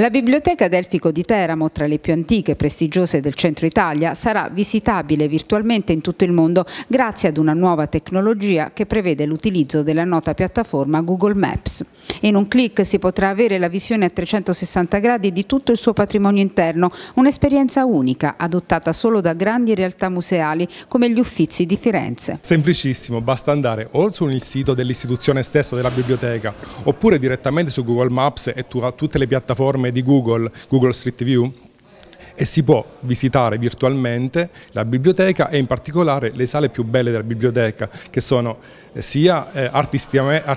La Biblioteca Delfico di Teramo, tra le più antiche e prestigiose del centro Italia, sarà visitabile virtualmente in tutto il mondo grazie ad una nuova tecnologia che prevede l'utilizzo della nota piattaforma Google Maps. In un clic si potrà avere la visione a 360 gradi di tutto il suo patrimonio interno, un'esperienza unica adottata solo da grandi realtà museali come gli Uffizi di Firenze. Semplicissimo, basta andare o sul sito dell'istituzione stessa della biblioteca oppure direttamente su Google Maps e tu, tutte le piattaforme piattaforme di Google, Google Street View, e si può visitare virtualmente la biblioteca e in particolare le sale più belle della biblioteca che sono eh, sia eh, artisticamente,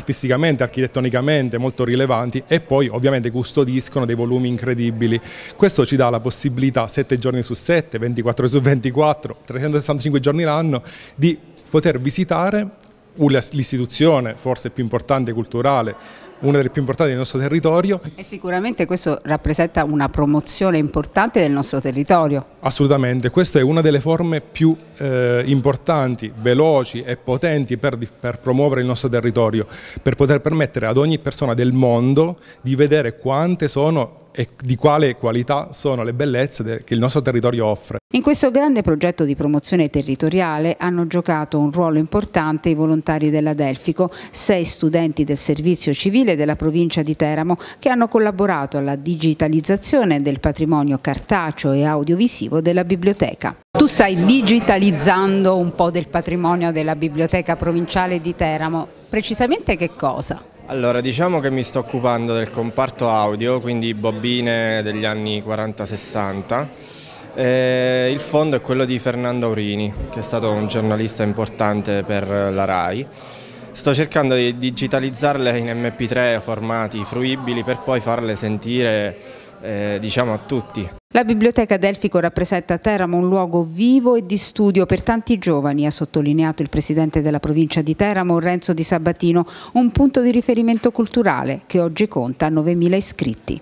architettonicamente molto rilevanti e poi ovviamente custodiscono dei volumi incredibili. Questo ci dà la possibilità 7 giorni su 7, 24 su 24, 365 giorni l'anno di poter visitare l'istituzione forse più importante culturale una delle più importanti del nostro territorio. E sicuramente questo rappresenta una promozione importante del nostro territorio. Assolutamente, questa è una delle forme più eh, importanti, veloci e potenti per, per promuovere il nostro territorio, per poter permettere ad ogni persona del mondo di vedere quante sono e di quale qualità sono le bellezze che il nostro territorio offre. In questo grande progetto di promozione territoriale hanno giocato un ruolo importante i volontari della Delfico, sei studenti del servizio civile della provincia di Teramo che hanno collaborato alla digitalizzazione del patrimonio cartaceo e audiovisivo della biblioteca. Tu stai digitalizzando un po' del patrimonio della biblioteca provinciale di Teramo, precisamente che cosa? Allora, diciamo che mi sto occupando del comparto audio, quindi bobine degli anni 40-60. Eh, il fondo è quello di Fernando Aurini, che è stato un giornalista importante per la RAI. Sto cercando di digitalizzarle in MP3 formati fruibili per poi farle sentire eh, diciamo a tutti. La Biblioteca Delfico rappresenta a Teramo un luogo vivo e di studio per tanti giovani, ha sottolineato il presidente della provincia di Teramo, Renzo Di Sabatino, un punto di riferimento culturale che oggi conta 9.000 iscritti.